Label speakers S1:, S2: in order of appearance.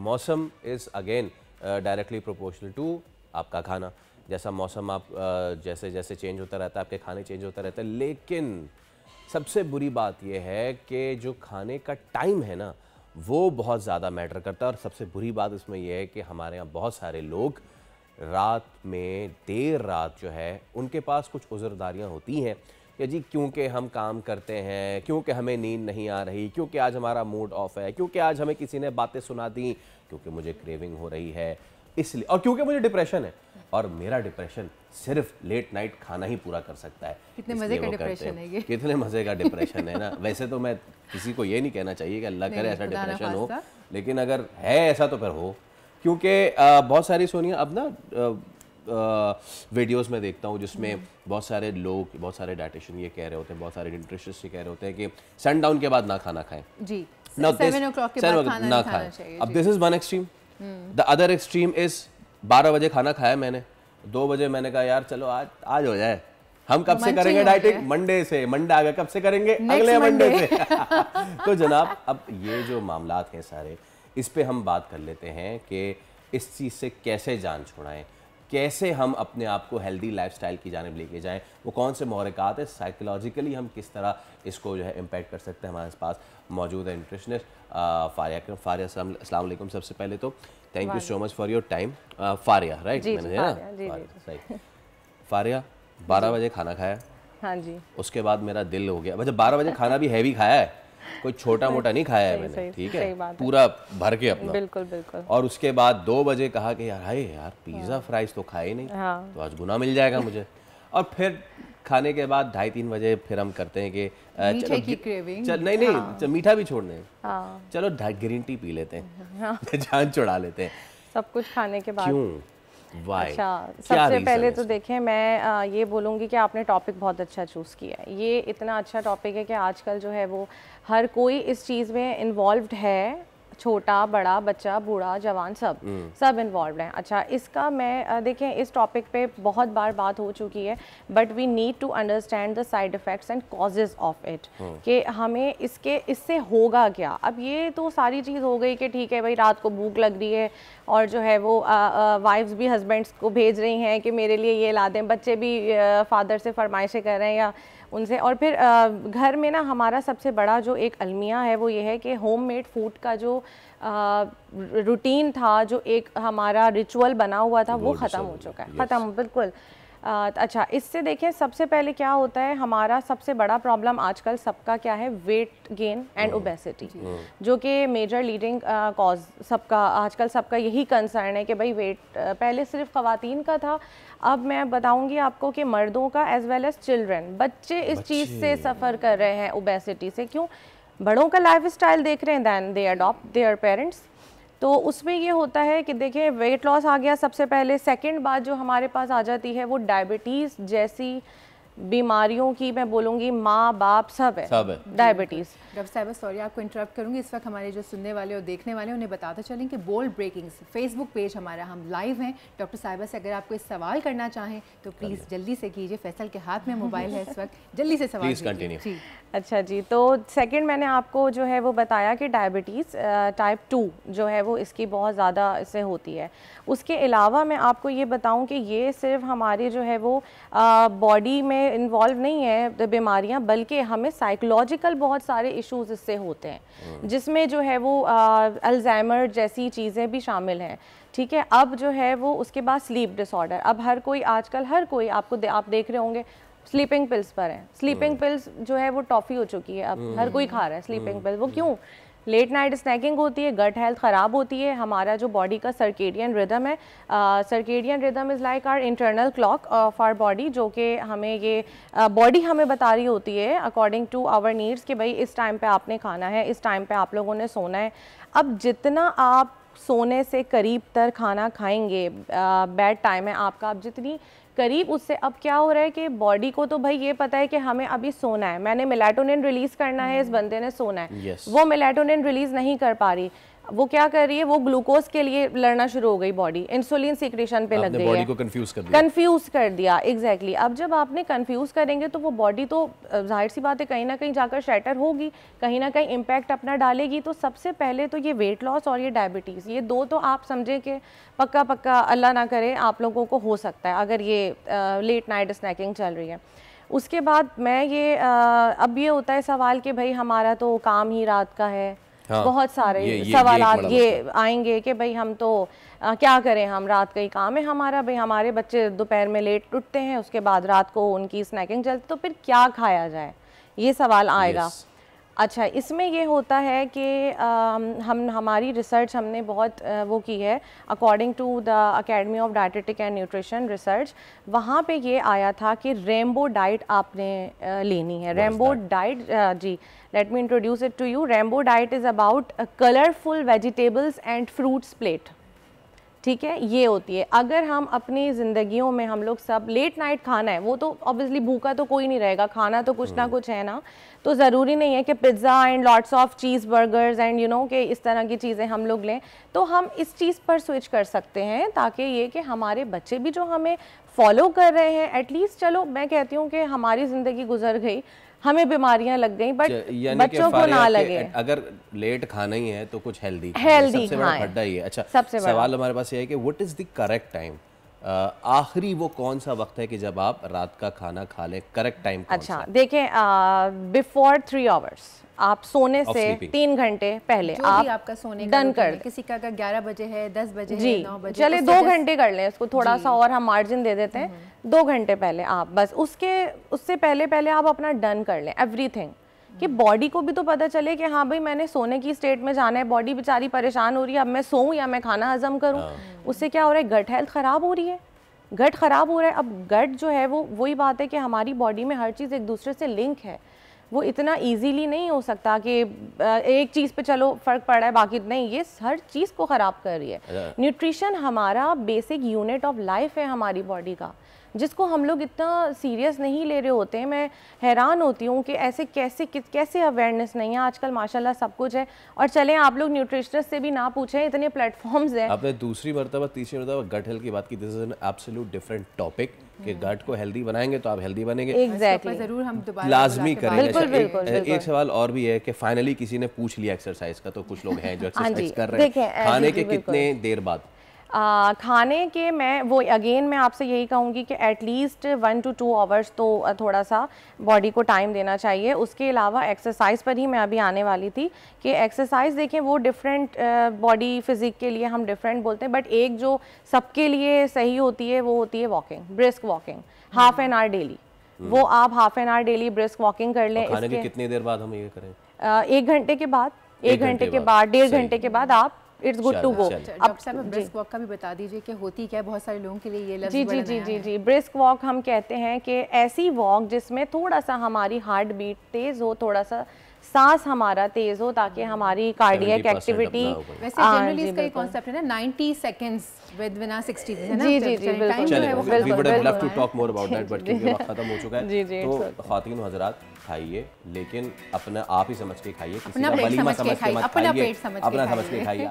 S1: मौसम is again directly proportional to आपका खाना जैसा मौसम आप uh, जैसे जैसे चेंज होता रहता है आपके खाने चेंज होता रहता है लेकिन सबसे बुरी बात यह है कि जो खाने का टाइम है ना वो बहुत ज़्यादा मैटर करता है और सबसे बुरी बात इसमें यह है कि हमारे यहाँ बहुत सारे लोग रात में देर रात जो है उनके पास कुछ उज़रदारियाँ होती हैं कि जी क्योंकि हम काम करते हैं क्योंकि हमें नींद नहीं आ रही क्योंकि आज हमारा मूड ऑफ है क्योंकि आज हमें किसी ने बातें सुना दी क्योंकि मुझे क्रेविंग हो रही है इसलिए और क्योंकि मुझे डिप्रेशन है और मेरा डिप्रेशन सिर्फ लेट नाइट खाना ही पूरा कर सकता है कितने मज़े का डिप्रेशन है ये कितने मज़े का डिप्रेशन है ना वैसे तो मैं किसी को ये नहीं कहना चाहिए कि अल्लाह करे ऐसा डिप्रेशन हो लेकिन अगर है ऐसा तो फिर हो क्योंकि बहुत सारी सोनिया अब ना वीडियोस में देखता हूँ जिसमें बहुत सारे लोग बहुत सारे डाइटिशियन ये कह रहे होते हैं बहुत सारे न्यूट्रिशन ये कह रहे होते हैं कि सन डाउन के बाद ना खाना खाएं जी ना ना खाएं अब this is one extreme the other extreme is बारह बजे खाना खाया मैंने दो बजे मैंने कहा यार चलो आज आज हो जाए हम कब से करेंगे डाइटिंग मंडे से मंडे आ गया कब से करेंगे Next अगले मंडे से तो जनाब अब ये जो मामला हैं सारे इस पे हम बात कर लेते हैं कि इस चीज़ से कैसे जान छुड़ाएं कैसे हम अपने आप को हेल्दी लाइफस्टाइल की जानब लेके जाएं वो कौन से मोहरिकात है साइकोलॉजिकली हम किस तरह इसको जो है इम्पेक्ट कर सकते हैं हमारे पास मौजूद है न्यूट्रिशनिस्ट फारिया कर फारिया सबसे पहले तो thank you so much for your time Faria right मैंने
S2: है
S1: फारिया बारह बजे खाना खाया हाँ जी उसके बाद मेरा दिल हो गया मतलब बारह बजे खाना भी हैवी खाया है कोई छोटा मोटा नहीं खाया है मैंने ठीक है पूरा भर के अपना बिल्कुल बिल्कुल और उसके बाद दो बजे कहा कि यार हाय यार पिज्ज़ा हाँ। फ्राइज तो खाए नहीं हाँ। तो आज गुना मिल जाएगा मुझे और फिर खाने के बाद ढाई तीन बजे फिर हम करते हैं कि चलो की
S2: क्रेविंग चल, नहीं नहीं हाँ।
S1: मीठा भी छोड़ने हाँ। चलो ग्रीन टी पी लेते हैं हाँ। जान चुड़ा लेते हैं
S2: सब कुछ खाने के बाद क्यों
S1: अच्छा सबसे पहले तो
S2: देखें मैं आ, ये बोलूँगी कि आपने टॉपिक बहुत अच्छा चूज़ किया है ये इतना अच्छा टॉपिक है कि आजकल जो है वो हर कोई इस चीज़ में इन्वॉल्व है छोटा बड़ा बच्चा बूढ़ा जवान सब हम्म। सब इन्वॉल्व हैं अच्छा इसका मैं देखें इस टॉपिक पे बहुत बार बात हो चुकी है but we need to understand the side effects and causes of it कि हमें इसके इससे होगा क्या अब ये तो सारी चीज़ हो गई कि ठीक है भाई रात को भूख लग रही है और जो है वो वाइफ्स भी हस्बैंड को भेज रही हैं कि मेरे लिए ये ला दें बच्चे भी फादर से फरमाइशें कर रहे हैं या उनसे और फिर घर में ना हमारा सबसे बड़ा जो एक अलमिया है वो ये है कि होममेड फूड का जो रूटीन था जो एक हमारा रिचुअल बना हुआ था वो, वो ख़त्म हो चुका है ख़त्म बिल्कुल अच्छा इससे देखें सबसे पहले क्या होता है हमारा सबसे बड़ा प्रॉब्लम आजकल सबका क्या है वेट गेन एंड ओबेसिटी जो कि मेजर लीडिंग कॉज सबका आजकल सबका यही कंसर्न है कि भाई वेट पहले सिर्फ खातन का था अब मैं बताऊंगी आपको कि मर्दों का एज वेल एज चिल्ड्रन बच्चे इस चीज़ से सफ़र कर रहे हैं ओबेसिटी से क्यों बड़ों का लाइफ स्टाइल देख रहे हैं than they adopt their parents तो उसमें ये होता है कि देखिए वेट लॉस आ गया सबसे पहले सेकंड बात जो हमारे पास आ जाती है वो डायबिटीज़ जैसी बीमारियों की मैं बोलूँगी माँ बाप सब है सब है डायबिटीज़ डॉक्टर साहब सॉरी आपको इंटरप्ट करूंगी इस वक्त हमारे जो सुनने वाले और देखने वाले उन्हें बताते चलें कि बोल्ड ब्रेकिंग्स फेसबुक पेज हमारा हम लाइव हैं डॉक्टर साहिबा से अगर आपको कोई सवाल करना चाहें तो प्लीज़ जल्दी से कीजिए फैसल के हाथ में मोबाइल है इस वक्त जल्दी से सवाल जी अच्छा जी तो सेकेंड मैंने आपको जो है वो बताया कि डायबिटीज़ टाइप टू जो है वो इसकी बहुत ज़्यादा इससे होती है उसके अलावा मैं आपको ये बताऊँ कि ये सिर्फ हमारे जो है वो बॉडी में में इन्वॉल्व नहीं है बीमारियां बल्कि हमें साइकोलॉजिकल बहुत सारे इश्यूज इससे होते हैं hmm. जिसमें जो है वो अल्जाइमर जैसी चीज़ें भी शामिल हैं ठीक है अब जो है वो उसके बाद स्लीप डिसऑर्डर अब हर कोई आजकल हर कोई आपको दे, आप देख रहे होंगे स्लीपिंग पिल्स पर है स्लीपिंग पिल्स जो है वो टॉफ़ी हो चुकी है अब hmm. हर कोई खा रहा है स्लीपिंग पिल्स hmm. वो क्यों लेट नाइट स्नैकिंग होती है गट हेल्थ ख़राब होती है हमारा जो बॉडी का सर्केडियन रिदम है circadian rhythm is like our internal clock of our body जो कि हमें ये बॉडी uh, हमें बता रही होती है अकॉर्डिंग टू आवर नीड्स कि भाई इस टाइम पे आपने खाना है इस टाइम पे आप लोगों ने सोना है अब जितना आप सोने से करीब तर खाना खाएंगे बेड टाइम है आपका आप जितनी करीब उससे अब क्या हो रहा है कि बॉडी को तो भाई ये पता है कि हमें अभी सोना है मैंने मिलाटोनिन रिलीज़ करना है इस hmm. बंदे ने सोना है yes. वो मिलाटोनिन रिलीज़ नहीं कर पा रही वो क्या कर रही है वो ग्लूकोज के लिए लड़ना शुरू हो गई बॉडी इंसुलिन सीक्रेशन पे लग गई बॉडी को
S1: कंफ्यूज कर दिया
S2: कंफ्यूज कर दिया एग्जैक्टली exactly. अब जब आपने कंफ्यूज करेंगे तो वो बॉडी तो जाहिर सी बात है कहीं ना कहीं जाकर शेटर होगी कहीं ना कहीं इम्पैक्ट अपना डालेगी तो सबसे पहले तो ये वेट लॉस और ये डायबिटीज़ ये दो तो आप समझें कि पक्का पक्का अल्लाह ना करे आप लोगों को हो सकता है अगर ये लेट नाइट स्नैकिंग चल रही है उसके बाद मैं ये अब ये होता है सवाल कि भाई हमारा तो काम ही रात का है हाँ, बहुत सारे सवाल ये, ये आएंगे कि भाई हम तो आ, क्या करें हम रात का ही काम है हमारा भाई हमारे बच्चे दोपहर में लेट उठते हैं उसके बाद रात को उनकी स्नैकिंग चलती तो फिर क्या खाया जाए ये सवाल आएगा yes. अच्छा इसमें ये होता है कि हम हमारी रिसर्च हमने बहुत वो की है according to the academy of dietetic and nutrition research वहाँ पे ये आया था कि रेमबो डाइट आपने लेनी है रेमबो डाइट जी let me introduce it to you rainbow diet is about colourful vegetables and fruits plate ठीक है ये होती है अगर हम अपनी ज़िंदगियों में हम लोग सब लेट नाइट खाना है वो तो ऑब्वियसली भूखा तो कोई नहीं रहेगा खाना तो कुछ ना हम्म। कुछ है ना तो ज़रूरी नहीं है कि pizza and lots of cheese burgers and you know कि इस तरह की चीज़ें हम लोग लें तो हम इस चीज़ पर स्विच कर सकते हैं ताकि ये कि हमारे बच्चे भी जो हमें फॉलो कर रहे हैं एटलीस्ट चलो मैं कहती हूँ कि हमारी ज़िंदगी गुजर गई हमें बीमारियां लग गई बट बच्चों को ना लगे
S1: अगर लेट खाना ही है तो कुछ हेल्दी हेल्दी सबसे बड़ा ही है अच्छा सबसे सवाल हमारे पास ये है कि what is the correct time आखिरी वो कौन सा वक्त है कि जब आप रात का खाना खा लें करेक्ट टाइम
S2: अच्छा देखें बिफोर थ्री आवर्स आप सोने से तीन घंटे पहले आप आपका सोने डन कर किसी का ग्यारह बजे है दस बजे जी चले दो घंटे कर लें उसको थोड़ा सा और हम मार्जिन दे देते हैं हम्म। दो घंटे पहले आप बस उसके उससे पहले पहले आप अपना डन कर लें एवरीथिंग कि बॉडी को भी तो पता चले कि हाँ भाई मैंने सोने की स्टेट में जाना है बॉडी बेचारी परेशान हो रही है अब मैं सोऊं या मैं खाना हजम करूं हाँ। उससे क्या हो रहा है गट हेल्थ ख़राब हो रही है गट ख़राब हो रहा है अब गट जो है वो वही बात है कि हमारी बॉडी में हर चीज़ एक दूसरे से लिंक है वो इतना ईजीली नहीं हो सकता कि एक चीज़ पे चलो फ़र्क पड़ रहा है बाकी नहीं ये हर चीज़ को ख़राब कर रही है न्यूट्रिशन अच्छा। हमारा बेसिक यूनिट ऑफ लाइफ है हमारी बॉडी का जिसको हम लोग इतना सीरियस नहीं ले रहे होते मैं हैरान होती हूँ कि ऐसे कैसे कैसे अवेयरनेस नहीं है आजकल माशाल्लाह सब कुछ है और चलें आप लोग न्यूट्रिशनिस्ट से भी ना पूछें इतने प्लेटफॉर्म्स हैं
S1: आपने दूसरी मरतबा तीसरी मरतबा गट हेल्थ की बात की this is an absolute different topic कि गट हम्म। को हेल्दी बनाएंगे तो आप हेल्दी बनेंगे एग्जैक्टली जरूर
S2: हम लाजमी करेंगे बिल्कुल, अच्छा, बिल्कुल। एक
S1: सवाल और भी है कि फाइनली किसी ने पूछ लिया एक्सरसाइज का तो कुछ लोग हैं जो एक्सरसाइज हाँ कर रहे हैं खाने के कितने देर बाद
S2: आ, खाने के मैं वो अगेन मैं आपसे यही कहूँगी कि at least one two two hours तो थोड़ा सा बॉडी को टाइम देना चाहिए उसके अलावा एक्सरसाइज पर ही मैं अभी आने वाली थी कि एक्सरसाइज देखें वो डिफरेंट बॉडी फिज़िक के लिए हम डिफरेंट बोलते हैं बट एक जो सबके लिए सही होती है वो होती है walking brisk walking half an hour daily वो आप half an hour daily brisk walking कर लें
S1: कितनी देर बाद हम ये
S2: करें एक घंटे के बाद एक घंटे के बाद डेढ़ घंटे के बाद आप इट्स गुड टू गो अब ब्रिस्क वॉक का भी बता दीजिए कि होती क्या है बहुत सारे लोगों के लिए ये जी जी जी जी जी ब्रिस्क वॉक हम कहते हैं कि ऐसी वॉक जिसमें थोड़ा सा हमारी हार्ट बीट तेज़ हो थोड़ा सा सांस हमारा तेज हो ताकि hmm। हमारी हाँ, कार्डियक तो एक्टिविटी
S1: खाइए लेकिन अपना आप ही समझ के खाइए अपना समझ के खाइए अपना समझ के खाइए